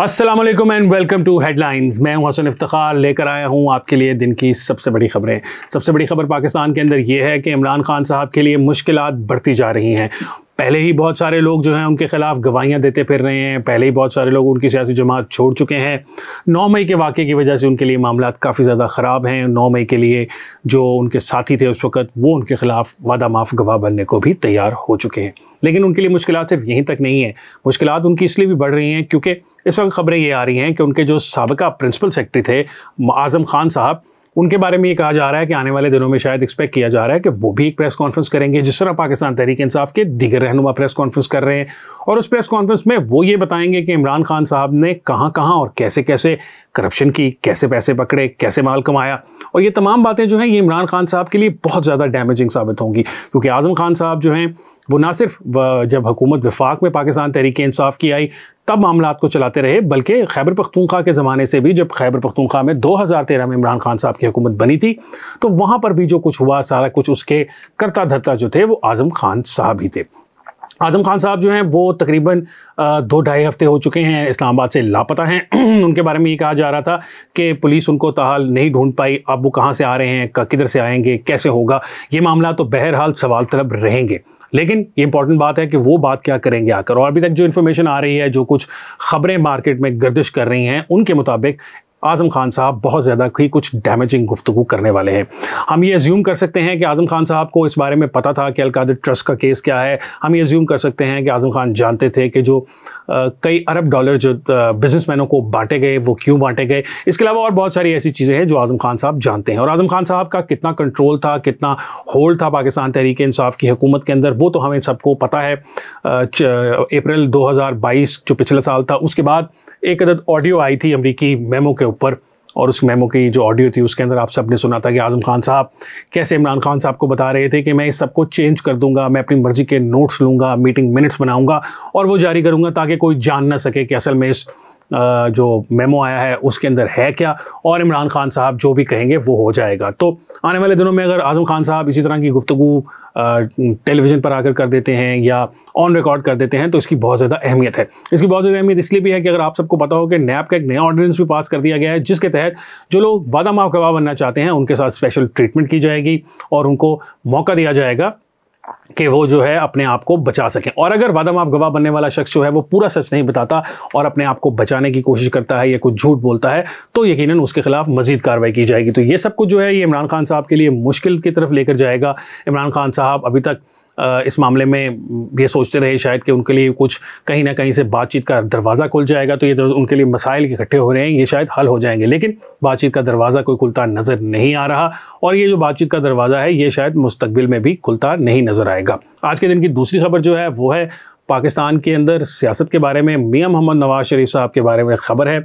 अस्सलाम वालेकुम and welcome to headlines मैं हूं हसन इफ्तार लेकर आया हूं आपके लिए दिन की सबसे बड़ी खबरें सबसे बड़ी खबर पाकिस्तान के अंदर ये है कि इमरान खान साहब के लिए मुश्किल बढ़ती जा रही हैं पहले ही बहुत सारे लोग जो हैं उनके ख़िलाफ़ गवाहियाँ देते फिर रहे हैं पहले ही बहुत सारे लोग उनकी सियासी जमात छोड़ चुके हैं नौ मई के वाक़े की वजह से उनके लिए मामला काफ़ी ज़्यादा ख़राब हैं नौ मई के लिए जो उनके साथी थे उस वक़्त वो उनके ख़िलाफ़ वादा माफ़ गवाह बनने को भी तैयार हो चुके हैं लेकिन उनके लिए मुश्किल सिर्फ यहीं तक नहीं है मुश्किल उनकी इसलिए भी बढ़ रही हैं क्योंकि इस वक्त खबरें ये आ रही हैं कि उनके जो सबका प्रिंसिपल सेक्रेटरी थे आज़म खान साहब उनके बारे में ये कहा जा रहा है कि आने वाले दिनों में शायद एक्सपेक्ट किया जा रहा है कि वो भी एक प्रेस कॉन्फ्रेंस करेंगे जिस तरह पाकिस्तान तहरीक इंसाफ के दिगर रहनुमा प्रेस कॉन्फ्रेंस कर रहे हैं और उस प्रेस कॉन्फ्रेंस में वो ये बताएंगे कि इमरान खान साहब ने कहाँ कहाँ और कैसे कैसे करप्शन की कैसे पैसे पकड़े कैसे माल कमाया और ये तमाम बातें जो हैं ये इमरान खान साहब के लिए बहुत ज़्यादा डैमेजिंग साबित होंगी क्योंकि आज़म खान साहब जो हैं वो ना सिर्फ जब हुकूमत वफाक में पाकिस्तान तहरीक इंसाफ की आई तब मामला को चलाते रहे बल्कि खैबर पख्तूनख्वा के ज़माने से भी जब खैबर पख्तूनख्वा में 2013 में इमरान खान साहब की हुकूमत बनी थी तो वहाँ पर भी जो कुछ हुआ सारा कुछ उसके करता धरता जो थे वो आज़म खान साहब ही थे आज़म खान साहब जो हैं वो तकरीबन दो ढाई हफ्ते हो चुके हैं इस्लामाबाद से लापता हैं उनके बारे में ये कहा जा रहा था कि पुलिस उनको ताहाल नहीं ढूंढ पाई अब वो कहाँ से आ रहे हैं किधर से आएंगे कैसे होगा ये मामला तो बहरहाल सवाल तलब रहेंगे लेकिन ये इंपॉर्टेंट बात है कि वो बात क्या करेंगे आकर और अभी तक जो इन्फॉर्मेशन आ रही है जो कुछ खबरें मार्केट में गर्दिश कर रही हैं उनके मुताबिक आज़म खान साहब बहुत ज़्यादा ही कुछ डैमेजिंग गुफ्तु करने वाले हैं हम ये ज्यूम कर सकते हैं कि आज़म खान साहब को इस बारे में पता था कि अलकाद ट्रस्ट का केस क्या है हम ये ज्यूम कर सकते हैं कि आज़म खान जानते थे कि जो आ, कई अरब डॉलर जो मैनों को बांटे गए वो क्यों बांटे गए इसके अलावा और बहुत सारी ऐसी चीज़ें हैं जो आज़म खान साहब जानते हैं और आज़म खान साहब का कितना कंट्रोल था कितना होल्ड था पाकिस्तान तहरीक इंसाफ की हुकूमत के अंदर वो तो हमें सबको पता है अप्रैल 2022 जो पिछला साल था उसके बाद एक अदद ऑडियो आई थी अमरीकी मेमो के ऊपर और उस मेमो की जो ऑडियो थी उसके अंदर आप सब ने सुना था कि आज़म खान साहब कैसे इमरान खान साहब को बता रहे थे कि मैं इस सबको चेंज कर दूंगा मैं अपनी मर्ज़ी के नोट्स लूँगा मीटिंग मिनट्स बनाऊँगा और वो जारी करूँगा ताकि कोई जान ना सके कि असल में इस जो मेमो आया है उसके अंदर है क्या और इमरान खान साहब जो भी कहेंगे वो हो जाएगा तो आने वाले दिनों में अगर आज़म खान साहब इसी तरह की गुफ्तु टेलीविज़न पर आकर कर देते हैं या ऑन रिकॉर्ड कर देते हैं तो इसकी बहुत ज़्यादा अहमियत है इसकी बहुत ज़्यादा अहमियत इसलिए भी है कि अगर आप सबको पता हो कि नैप का एक नया ऑर्डिनेंस भी पास कर दिया गया है जिसके तहत जो लोग वादा माफ गवाह बनना चाहते हैं उनके साथ स्पेशल ट्रीटमेंट की जाएगी और उनको मौका दिया जाएगा कि वो जो है अपने आप को बचा सकें और अगर आप गवाह बनने वाला शख्स जो है वो पूरा सच नहीं बताता और अपने आप को बचाने की कोशिश करता है या कुछ झूठ बोलता है तो यकीनन उसके खिलाफ मजीद कार्रवाई की जाएगी तो ये सब कुछ जो है ये इमरान खान साहब के लिए मुश्किल की तरफ लेकर जाएगा इमरान खान साहब अभी तक इस मामले में ये सोचते रहे शायद कि उनके लिए कुछ कहीं ना कहीं से बातचीत का दरवाज़ा खुल जाएगा तो ये तो उनके लिए मसाइल इकट्ठे हो रहे हैं ये शायद हल हो जाएंगे लेकिन बातचीत का दरवाज़ा कोई खुलता नज़र नहीं आ रहा और ये जो बातचीत का दरवाज़ा है ये शायद मुस्तबिल में भी खुलता नहीं नज़र आएगा आज के दिन की दूसरी खबर जो है वो है पाकिस्तान के अंदर सियासत के बारे में मियाँ मोहम्मद नवाज़ शरीफ साहब के बारे में ख़बर है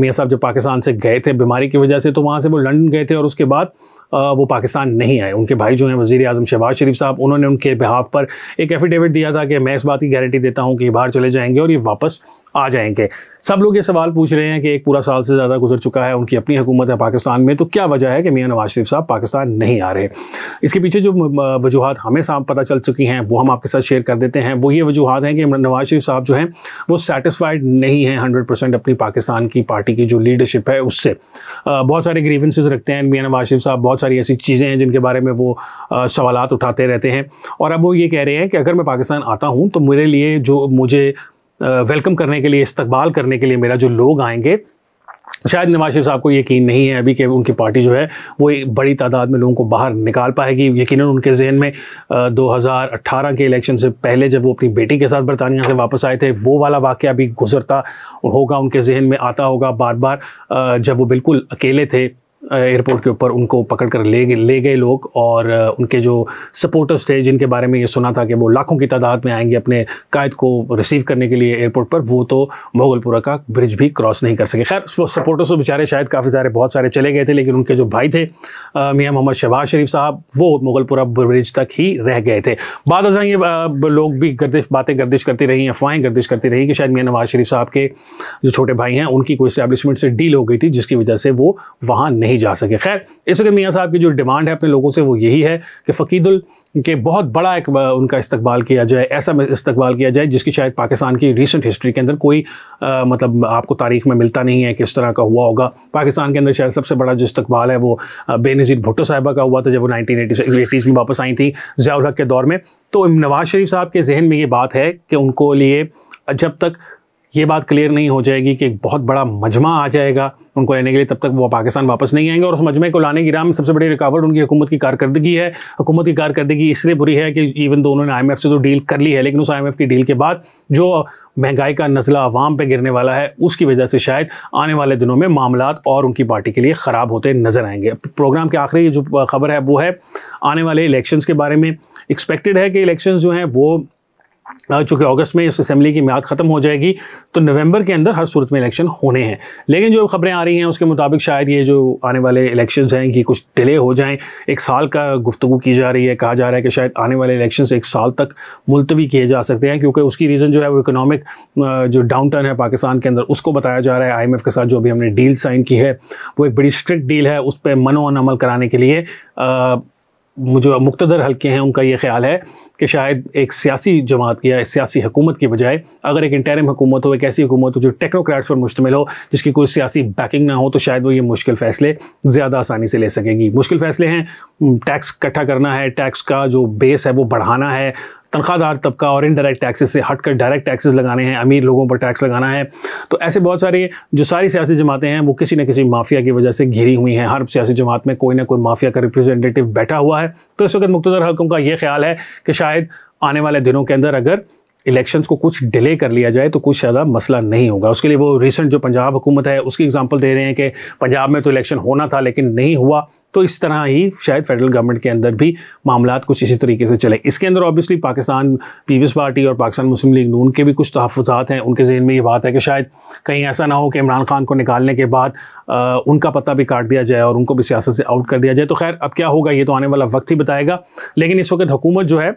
मियाँ साहब जब पाकिस्तान से गए थे बीमारी की वजह से तो वहाँ से वो लंदन गए थे और उसके बाद आ, वो पाकिस्तान नहीं आए उनके भाई जो हैं वजीर अजम शहबाज शरीफ साहब उन्होंने उनके बिहाफ पर एक एफिडेविट दिया था कि मैं इस बात की गारंटी देता हूँ कि ये बाहर चले जाएँगे और ये वापस आ जाएंगे सब लोग ये सवाल पूछ रहे हैं कि एक पूरा साल से ज़्यादा गुजर चुका है उनकी अपनी हुकूमत है पाकिस्तान में तो क्या वजह है कि मियाँ नवाज शरीफ साहब पाकिस्तान नहीं आ रहे इसके पीछे जो वजूहत हमें साहब पता चल चुकी हैं वो हम आपके साथ शेयर कर देते हैं वो ये वजूहत हैं कि नवाज शरीफ साहब जो हैं वो सेटिस्फाइड नहीं हैं हंड्रेड अपनी पाकिस्तान की पार्टी की जो लीडरशिप है उससे बहुत सारे ग्रीवेंसेज रखते हैं मियाँ नवाज शरीफ साहब बहुत सारी ऐसी चीज़ें हैं जिनके बारे में वो सवाल उठाते रहते हैं और अब वो ये कह रहे हैं कि अगर मैं पाकिस्तान आता हूँ तो मेरे लिए जो मुझे वेलकम करने के लिए इस्तकबाल करने के लिए मेरा जो लोग आएंगे शायद नवाज शरीफ साहब को यकीन नहीं है अभी कि उनकी पार्टी जो है वो बड़ी तादाद में लोगों को बाहर निकाल पाएगी यकीन उनके जहन में हज़ार 2018 के इलेक्शन से पहले जब वो अपनी बेटी के साथ बरतानिया से वापस आए थे वो वाला वाक्य भी गुजरता होगा उनके जहन में आता होगा बार बार जब वो बिल्कुल अकेले थे एयरपोर्ट के ऊपर उनको पकड़ कर ले ले गए लोग और उनके जो सपोर्टर्स थे जिनके बारे में ये सुना था कि वो लाखों की तादाद में आएंगे अपने कायद को रिसीव करने के लिए एयरपोर्ट पर वो तो मोगलपुरा का ब्रिज भी क्रॉस नहीं कर सके खैर सपोर्टर्स तो बेचारे शायद काफ़ी सारे बहुत सारे चले गए थे लेकिन उनके जो भाई थे मियाँ मोहम्मद शहबाज शरीफ साहब वो मोगलपुरा ब्रिज तक ही रह गए थे बाद अजा ये लोग भी गर्दिश बातें गर्दिश करती रहीं अफवाहें गर्दिश करती रही कि शायद मियाँ नवाज शरीफ साहब के जो छोटे भाई हैं उनकी कोई इस्टेब्लिशमेंट से डील हो गई थी जिसकी वजह से वो वहाँ नहीं नहीं जा सके खैर इस वक्त मियाँ साहब की जो डिमांड है अपने लोगों से वो यही है कि फ़कीदुल के बहुत बड़ा एक उनका इस्तकबाल किया जाए ऐसा इस्तकबाल किया जाए जिसकी शायद पाकिस्तान की रिसेंट हिस्ट्री के अंदर कोई आ, मतलब आपको तारीख में मिलता नहीं है किस तरह का हुआ होगा पाकिस्तान के अंदर शायद सबसे बड़ा जो इस्तकबाल है वो बेनज़ीर भुट्टो साहबा का हुआ था जब वो नाइनटीन एटीज़ में वापस आई थी जयाल हक के दौर में तो नवाज़ शरीफ साहब के जहन में ये बात है कि उनको लिए जब तक ये बात क्लियर नहीं हो जाएगी कि एक बहुत बड़ा मजमा आ जाएगा उनको रहने के लिए तब तक वो पाकिस्तान वापस नहीं आएंगे और उस मजमे को लाने की राम सबसे बड़ी रिकावट उनकी हुकूमत की कारकर्दगी है हुकूमत की कारकर्दगी इसलिए बुरी है कि इवन दो उन्होंने आई से तो डील कर ली है लेकिन उस आई की डील के बाद जो महंगाई का नज़ला आवाम पर गिरने वाला है उसकी वजह से शायद आने वाले दिनों में मामला और उनकी पार्टी के लिए ख़राब होते नज़र आएंगे प्रोग्राम के आखिरी जो खबर है वो है आने वाले इलेक्शन के बारे में एक्सपेक्टेड है कि इलेक्शन जो हैं वो हाँ, चूँकि अगस्त में इस असेंबली की म्याद ख़त्म हो जाएगी तो नवंबर के अंदर हर सूरत में इलेक्शन होने हैं लेकिन जो खबरें आ रही हैं उसके मुताबिक शायद ये जो आने वाले इलेक्शन हैं कि कुछ डिले हो जाएं एक साल का गुफ्तु की जा रही है कहा जा रहा है कि शायद आने वाले इलेक्शन एक साल तक मुलतवी किए जा सकते हैं क्योंकि उसकी रीज़न जो है वो इकोनॉमिक जो डाउन टर्न है पाकिस्तान के अंदर उसको बताया जा रहा है आई के साथ जो अभी हमने डील साइन की है वो एक बड़ी स्ट्रिक्ट डील है उस पर मनो अमल कराने के लिए जो मुक्तदर हल्के हैं उनका ये ख्याल है कि शायद एक सियासी जमात या सियासी हुकूमत की बजाय अगर एक इंटरम हुकूमत हो एक ऐसी हुकूमत हो जो टेक्नोक्रेट्स पर मुश्तमिल हो जिसकी कोई सियासी बैकिंग ना हो तो शायद वो ये मुश्किल फ़ैसले ज़्यादा आसानी से ले सकेंगी मुश्किल फ़ैसले हैं टैक्स इकट्ठा करना है टैक्स का जो बेस है वो बढ़ाना है तनख्वाहदार तबका और इनडायरेक्ट टैक्सेस से हटकर डायरेक्ट टैक्सेस लगाने हैं अमीर लोगों पर टैक्स लगाना है तो ऐसे बहुत सारे जो सारी सियासी जमातें हैं वो किसी न किसी माफिया की वजह से घिरी हुई हैं हर सियासी जमात में कोई ना कोई माफिया का रिप्रेजेंटेटिव बैठा हुआ है तो इस वक्त मुख्तर हल्कों का ये ख्याल है कि शायद आने वाले दिनों के अंदर अगर इलेक्शंस को कुछ डिले कर लिया जाए तो कुछ ज़्यादा मसला नहीं होगा उसके लिए वो रिसेंट जो पंजाब हुकूमत है उसकी एग्जांपल दे रहे हैं कि पंजाब में तो इलेक्शन होना था लेकिन नहीं हुआ तो इस तरह ही शायद फेडरल गवर्नमेंट के अंदर भी मामला कुछ इसी तरीके से चले इसके अंदर ऑब्वियसली पाकिस्तान पीपल्स पार्टी और पाकिस्तान मुस्लिम लीग नून के भी कुछ तहफ़ात हैं उनके जहन में ये बात है कि शायद कहीं ऐसा ना हो कि इमरान खान को निकालने के बाद आ, उनका पता भी काट दिया जाए और उनको भी सियासत से आउट कर दिया जाए तो खैर अब क्या होगा ये तो आने वाला वक्त ही बताएगा लेकिन इस वक्त हुकूमत जो है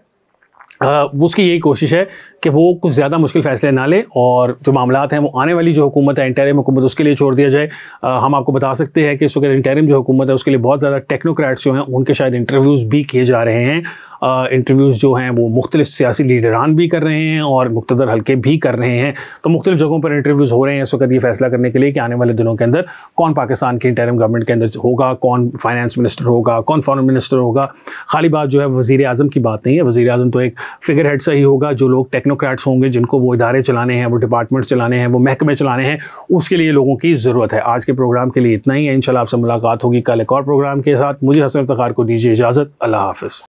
उसकी यही कोशिश है कि वो कुछ ज़्यादा मुश्किल फ़ैसले ना लें और जो मामला हैं वो आने वाली जो हुकूमत है इंटरम हुकूमत उसके लिए छोड़ दिया जाए आ, हम आपको बता सकते हैं कि इस वक्त इंटरम जो हुकूमत है उसके लिए बहुत ज़्यादा टेक्नोक्रैट्स जो हैं उनके शायद इंटरव्यूज़ भी किए जा रहे हैं इंटरव्यूज़ जो हैं वो मुख्तलिफ सियासी लीडरान भी कर रहे हैं और मुख्तर हल्के भी कर रहे हैं तो मुख्तलिफ जगहों पर इंटरव्यूज़ हो रहे हैं इस वक्त ये फैसला करने के लिए कि आने वाले दिनों के अंदर कौन पाकिस्तान की इंटरम गवर्नमेंट के अंदर होगा कौन फाइनेंस मिनिस्टर होगा कौन फॉरन मिनिस्टर होगा खाली बात जो है वजी अजम की बात नहीं है वजी अजम तो एक फिगर हेड सही होगा जो लोग टेक्नोक्रैट्स होंगे जिनको वो इदारे चलाने हैं वो डिपार्टमेंट्स चलाने हैं वो महकमे चलाने हैं उसके लिए लोगों की ज़रूरत है आज के प्रोग्राम के लिए इतना ही है इन आपसे मुलाकात होगी कल एक और प्रोग्राम के साथ मुझे हसन फ़ार को दीजिए इजाज़त अल्लाह हाफ़